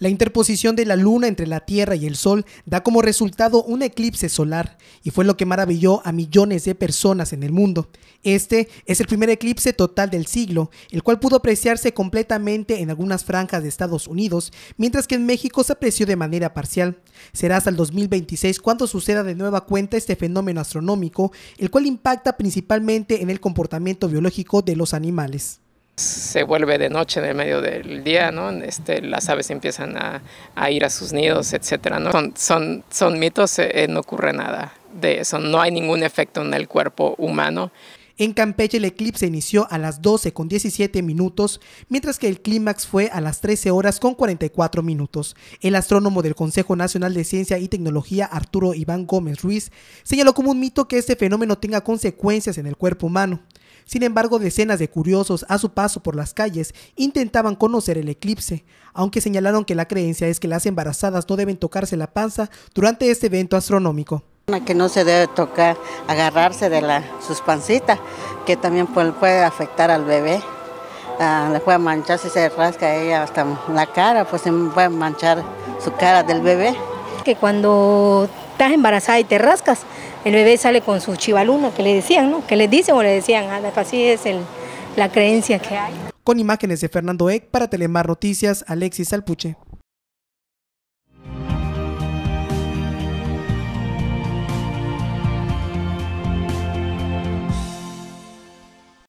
La interposición de la luna entre la Tierra y el Sol da como resultado un eclipse solar y fue lo que maravilló a millones de personas en el mundo. Este es el primer eclipse total del siglo, el cual pudo apreciarse completamente en algunas franjas de Estados Unidos, mientras que en México se apreció de manera parcial. Será hasta el 2026 cuando suceda de nueva cuenta este fenómeno astronómico, el cual impacta principalmente en el comportamiento biológico de los animales se vuelve de noche en el medio del día, ¿no? Este, las aves empiezan a, ir a sus nidos, etcétera, ¿no? Son, mitos, eh, eh, no ocurre nada de eso, no hay ningún efecto en el cuerpo humano. En Campeche el eclipse inició a las 12 con 17 minutos, mientras que el clímax fue a las 13 horas con 44 minutos. El astrónomo del Consejo Nacional de Ciencia y Tecnología, Arturo Iván Gómez Ruiz, señaló como un mito que este fenómeno tenga consecuencias en el cuerpo humano. Sin embargo, decenas de curiosos a su paso por las calles intentaban conocer el eclipse, aunque señalaron que la creencia es que las embarazadas no deben tocarse la panza durante este evento astronómico. Que no se debe tocar, agarrarse de la, sus pancitas, que también puede, afectar al bebé. Ah, le puede manchar si se rasca ella hasta la cara, pues se puede manchar su cara del bebé que cuando estás embarazada y te rascas, el bebé sale con su chivaluno, que le decían, ¿no? Que le dicen o le decían, ah, así es la creencia que hay. Con imágenes de Fernando Eck para Telemar Noticias, Alexis Alpuche.